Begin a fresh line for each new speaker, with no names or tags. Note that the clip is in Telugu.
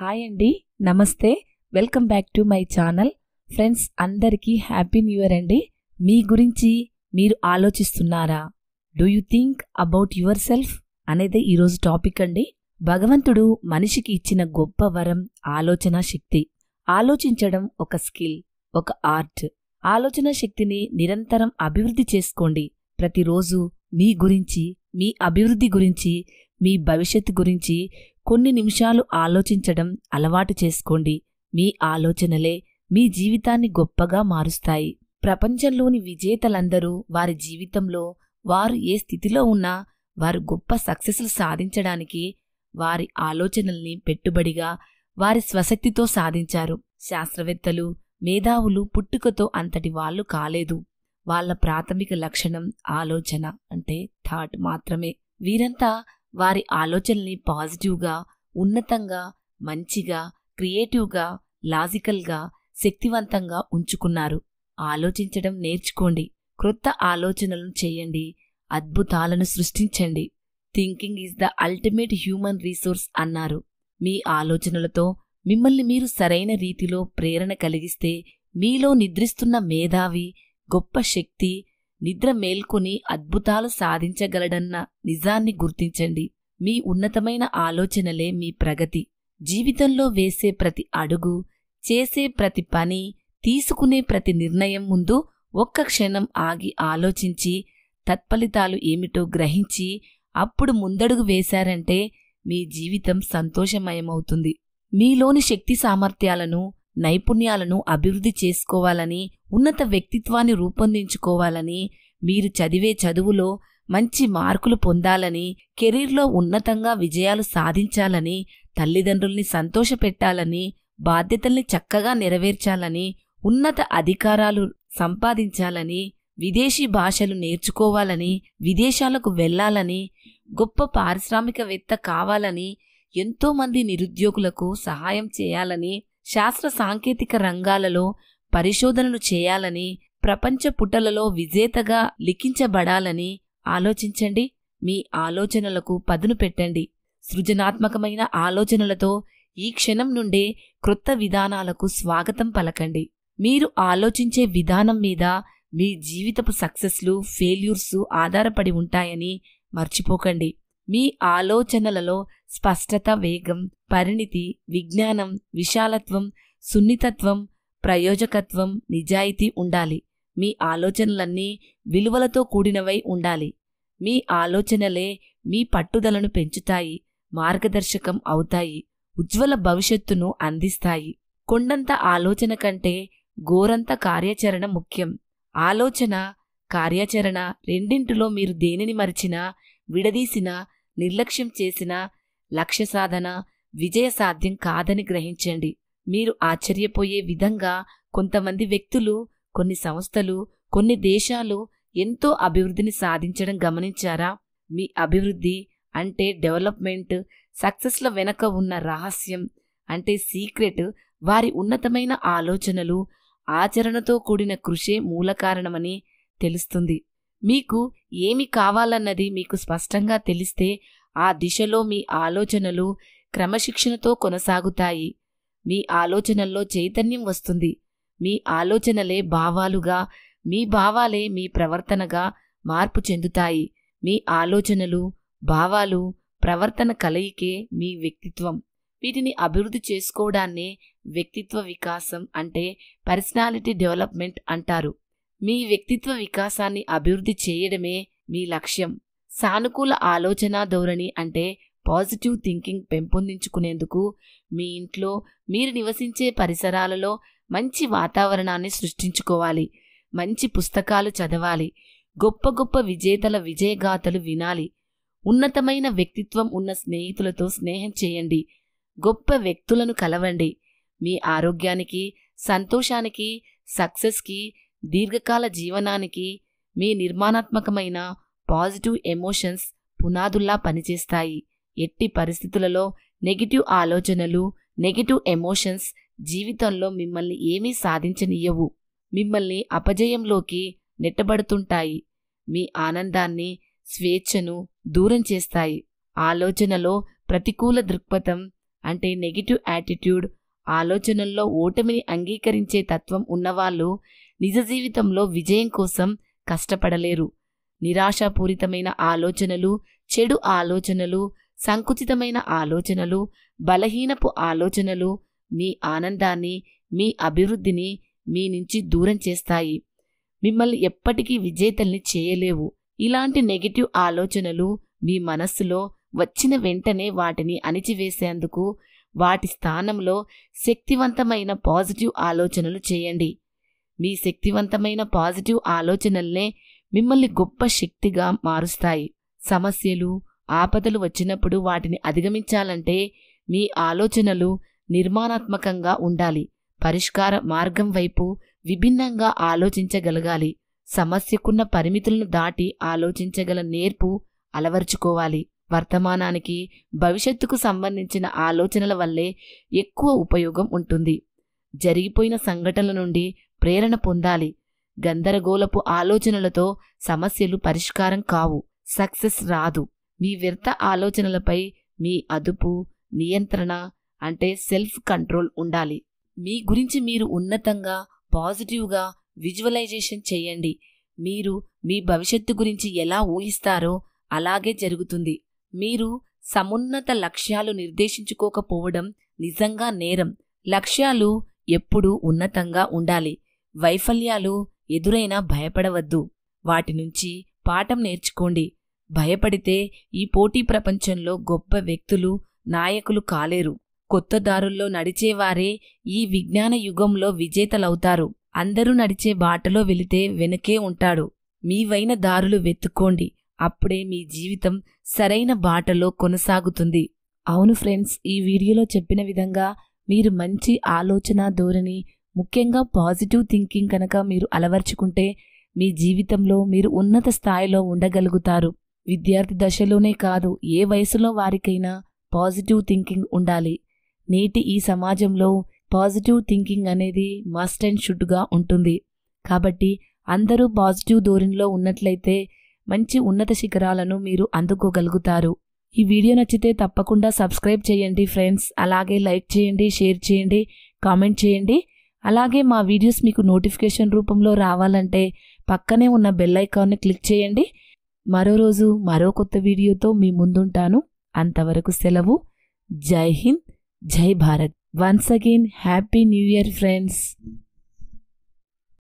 హాయ్ అండి నమస్తే welcome back to my channel friends అందరికీ హ్యాపీ న్యూ ఇయర్ అండి మీ గురించి మీరు ఆలోచిస్తున్నారా do you think about yourself అనేది ఈరోజు టాపిక్ అండి భగవంతుడు మనిషికి ఇచ్చిన గొప్ప వరం ఆలోచన శక్తి ఆలోచించడం ఒక స్కిల్ ఒక ఆర్ట్ ఆలోచన శక్తిని నిరంతరం అభివృద్ధి చేసుకోండి ప్రతిరోజు మీ గురించి మీ అభివృద్ధి గురించి మీ భవిష్యత్తు గురించి కొన్ని నిమిషాలు ఆలోచించడం అలవాటు చేసుకోండి మీ ఆలోచనలే మీ జీవితాన్ని గొప్పగా మారుస్తాయి ప్రపంచంలోని విజేతలందరూ వారి జీవితంలో వారు ఏ స్థితిలో ఉన్నా వారు గొప్ప సక్సెస్లు సాధించడానికి వారి ఆలోచనల్ని పెట్టుబడిగా వారి స్వశక్తితో సాధించారు శాస్త్రవేత్తలు మేధావులు పుట్టుకతో అంతటి వాళ్ళు కాలేదు వాళ్ళ ప్రాథమిక లక్షణం ఆలోచన అంటే థాట్ మాత్రమే వీరంతా వారి ఆలోచనల్ని పాజిటివ్గా ఉన్నతంగా మంచిగా క్రియేటివ్గా లాజికల్గా శక్తివంతంగా ఉంచుకున్నారు ఆలోచించడం నేర్చుకోండి క్రొత్త ఆలోచనలను చేయండి అద్భుతాలను సృష్టించండి thinking is the ultimate human resource అన్నారు మీ ఆలోచనలతో మిమ్మల్ని మీరు సరైన రీతిలో ప్రేరణ కలిగిస్తే మీలో నిద్రిస్తున్న మేధావి గొప్ప శక్తి నిద్ర మేల్కొని అద్భుతాలు సాధించగలడన్న నిజాన్ని గుర్తించండి మీ ఉన్నతమైన ఆలోచనలే మీ ప్రగతి జీవితంలో వేసే ప్రతి అడుగు చేసే ప్రతి పని తీసుకునే ప్రతి నిర్ణయం ముందు ఒక్క క్షణం ఆగి ఆలోచించి తత్ఫలితాలు ఏమిటో గ్రహించి అప్పుడు ముందడుగు వేశారంటే మీ జీవితం సంతోషమయమవుతుంది మీలోని శక్తి సామర్థ్యాలను నైపుణ్యాలను అభివృద్ధి చేసుకోవాలని ఉన్నత వ్యక్తిత్వాన్ని రూపొందించుకోవాలని మీరు చదివే చదువులో మంచి మార్కులు పొందాలని కెరీర్లో ఉన్నతంగా విజయాలు సాధించాలని తల్లిదండ్రుల్ని సంతోషపెట్టాలని బాధ్యతల్ని చక్కగా నెరవేర్చాలని ఉన్నత అధికారాలు సంపాదించాలని విదేశీ భాషలు నేర్చుకోవాలని విదేశాలకు వెళ్లాలని గొప్ప పారిశ్రామికవేత్త కావాలని ఎంతోమంది నిరుద్యోగులకు సహాయం చేయాలని శాస్త్ర సాంకేతిక రంగాలలో పరిశోధనలు చేయాలని ప్రపంచ పుటలలో విజేతగా లిఖించబడాలని ఆలోచించండి మీ ఆలోచనలకు పదును పెట్టండి సృజనాత్మకమైన ఆలోచనలతో ఈ క్షణం నుండే క్రొత్త విధానాలకు స్వాగతం పలకండి మీరు ఆలోచించే విధానం మీద మీ జీవితపు సక్సెస్లు ఫెయిల్యూర్స్ ఆధారపడి ఉంటాయని మర్చిపోకండి మీ ఆలోచనలలో స్పష్టత వేగం పరిణితి విజ్ఞానం విశాలత్వం సున్నితత్వం ప్రయోజకత్వం నిజాయితీ ఉండాలి మీ ఆలోచనలన్నీ విలువలతో కూడినవై ఉండాలి మీ ఆలోచనలే మీ పట్టుదలను పెంచుతాయి మార్గదర్శకం అవుతాయి ఉజ్వల భవిష్యత్తును అందిస్తాయి కొండంత ఆలోచన కంటే గోరంత కార్యాచరణ ముఖ్యం ఆలోచన కార్యాచరణ రెండింటిలో మీరు దేనిని మరిచినా విడదీసినా నిర్లక్ష్యం చేసినా లక్ష్య సాధన విజయ సాధ్యం కాదని గ్రహించండి మీరు ఆశ్చర్యపోయే విధంగా కొంతమంది వ్యక్తులు కొన్ని సంస్థలు కొన్ని దేశాలు ఎంతో అభివృద్ధిని సాధించడం గమనించారా మీ అభివృద్ధి అంటే డెవలప్మెంట్ సక్సెస్ల వెనక ఉన్న రహస్యం అంటే సీక్రెట్ వారి ఉన్నతమైన ఆలోచనలు ఆచరణతో కూడిన కృషే మూలకారణమని తెలుస్తుంది మీకు ఏమి కావాలన్నది మీకు స్పష్టంగా తెలిస్తే ఆ దిశలో మీ ఆలోచనలు క్రమశిక్షణతో కొనసాగుతాయి మీ ఆలోచనల్లో చైతన్యం వస్తుంది మీ ఆలోచనలే భావాలుగా మీ భావాలే మీ ప్రవర్తనగా మార్పు చెందుతాయి మీ ఆలోచనలు భావాలు ప్రవర్తన కలయికే మీ వ్యక్తిత్వం వీటిని అభివృద్ధి చేసుకోవడాన్నే వ్యక్తిత్వ వికాసం అంటే పర్సనాలిటీ డెవలప్మెంట్ అంటారు మీ వ్యక్తిత్వ వికాసాన్ని అభివృద్ధి చేయడమే మీ లక్ష్యం సానుకూల ఆలోచన ధోరణి అంటే పాజిటివ్ థింకింగ్ పెంపొందించుకునేందుకు మీ ఇంట్లో మీరు నివసించే పరిసరాలలో మంచి వాతావరణాన్ని సృష్టించుకోవాలి మంచి పుస్తకాలు చదవాలి గొప్ప గొప్ప విజేతల విజయగాథలు వినాలి ఉన్నతమైన వ్యక్తిత్వం ఉన్న స్నేహితులతో స్నేహం చేయండి గొప్ప వ్యక్తులను కలవండి మీ ఆరోగ్యానికి సంతోషానికి సక్సెస్కి దీర్ఘకాల జీవనానికి మీ నిర్మాణాత్మకమైన పాజిటివ్ ఎమోషన్స్ పునాదుల్లా పనిచేస్తాయి ఎట్టి పరిస్థితులలో నెగిటివ్ ఆలోచనలు నెగిటివ్ ఎమోషన్స్ జీవితంలో మిమ్మల్ని ఏమీ సాధించనీయవు మిమ్మల్ని అపజయంలోకి నెట్టబడుతుంటాయి మీ ఆనందాన్ని స్వేచ్ఛను దూరం చేస్తాయి ఆలోచనలో ప్రతికూల దృక్పథం అంటే నెగిటివ్ యాటిట్యూడ్ ఆలోచనల్లో ఓటమిని అంగీకరించే తత్వం ఉన్నవాళ్ళు నిజ జీవితంలో విజయం కోసం కష్టపడలేరు నిరాశాపూరితమైన ఆలోచనలు చెడు ఆలోచనలు సంకుచితమైన ఆలోచనలు బలహీనపు ఆలోచనలు మీ ఆనందాన్ని మీ అభివృద్ధిని మీ నుంచి దూరం చేస్తాయి మిమ్మల్ని ఎప్పటికీ విజేతల్ని చేయలేవు ఇలాంటి నెగిటివ్ ఆలోచనలు మీ మనస్సులో వచ్చిన వెంటనే వాటిని అణిచివేసేందుకు వాటి స్థానంలో శక్తివంతమైన పాజిటివ్ ఆలోచనలు చేయండి మీ శక్తివంతమైన పాజిటివ్ ఆలోచనల్నే మిమ్మల్ని గొప్ప శక్తిగా మారుస్తాయి సమస్యలు ఆపదలు వచ్చినప్పుడు వాటిని అధిగమించాలంటే మీ ఆలోచనలు నిర్మాణాత్మకంగా ఉండాలి పరిష్కార మార్గం వైపు విభిన్నంగా ఆలోచించగలగాలి సమస్యకున్న పరిమితులను దాటి ఆలోచించగల నేర్పు అలవర్చుకోవాలి వర్తమానానికి భవిష్యత్తుకు సంబంధించిన ఆలోచనల వల్లే ఎక్కువ ఉపయోగం ఉంటుంది జరిగిపోయిన సంఘటనల నుండి ప్రేరణ పొందాలి గందరగోళపు ఆలోచనలతో సమస్యలు పరిష్కారం కావు సక్సెస్ రాదు మీ వ్యర్థ ఆలోచనలపై మీ అదుపు నియంత్రణ అంటే సెల్ఫ్ కంట్రోల్ ఉండాలి మీ గురించి మీరు ఉన్నతంగా పాజిటివ్గా విజువలైజేషన్ చేయండి మీరు మీ భవిష్యత్తు గురించి ఎలా ఊహిస్తారో అలాగే జరుగుతుంది మీరు సమున్నత లక్ష్యాలు నిర్దేశించుకోకపోవడం నిజంగా నేరం లక్ష్యాలు ఎప్పుడూ ఉన్నతంగా ఉండాలి వైఫల్యాలు ఎదురైనా భయపడవద్దు వాటి నుంచి పాఠం నేర్చుకోండి భయపడితే ఈ పోటీ ప్రపంచంలో గొప్ప వ్యక్తులు నాయకులు కాలేరు కొత్త దారుల్లో నడిచేవారే ఈ విజ్ఞాన యుగంలో విజేతలవుతారు అందరూ నడిచే బాటలో వెళితే వెనుకే ఉంటాడు మీవైన దారులు వెతుక్కోండి అప్పుడే మీ జీవితం సరైన బాటలో కొనసాగుతుంది అవును ఫ్రెండ్స్ ఈ వీడియోలో చెప్పిన విధంగా మీరు మంచి ఆలోచన ధోరణి ముఖ్యంగా పాజిటివ్ థింకింగ్ కనుక మీరు అలవర్చుకుంటే మీ జీవితంలో మీరు ఉన్నత స్థాయిలో ఉండగలుగుతారు విద్యార్థి దశలోనే కాదు ఏ వయసులో వారికైనా పాజిటివ్ థింకింగ్ ఉండాలి నేటి ఈ సమాజంలో పాజిటివ్ థింకింగ్ అనేది మస్ట్ అండ్ షుడ్గా ఉంటుంది కాబట్టి అందరూ పాజిటివ్ ధోరణిలో ఉన్నట్లయితే మంచి ఉన్నత శిఖరాలను మీరు అందుకోగలుగుతారు ఈ వీడియో నచ్చితే తప్పకుండా సబ్స్క్రైబ్ చేయండి ఫ్రెండ్స్ అలాగే లైక్ చేయండి షేర్ చేయండి కామెంట్ చేయండి అలాగే మా వీడియోస్ మీకు నోటిఫికేషన్ రూపంలో రావాలంటే పక్కనే ఉన్న బెల్ ఐకాన్ని క్లిక్ చేయండి మరో రోజు మరో కొత్త వీడియోతో మీ ముందుంటాను అంతవరకు సెలవు జై హింద్ జై Bharat once again happy new year friends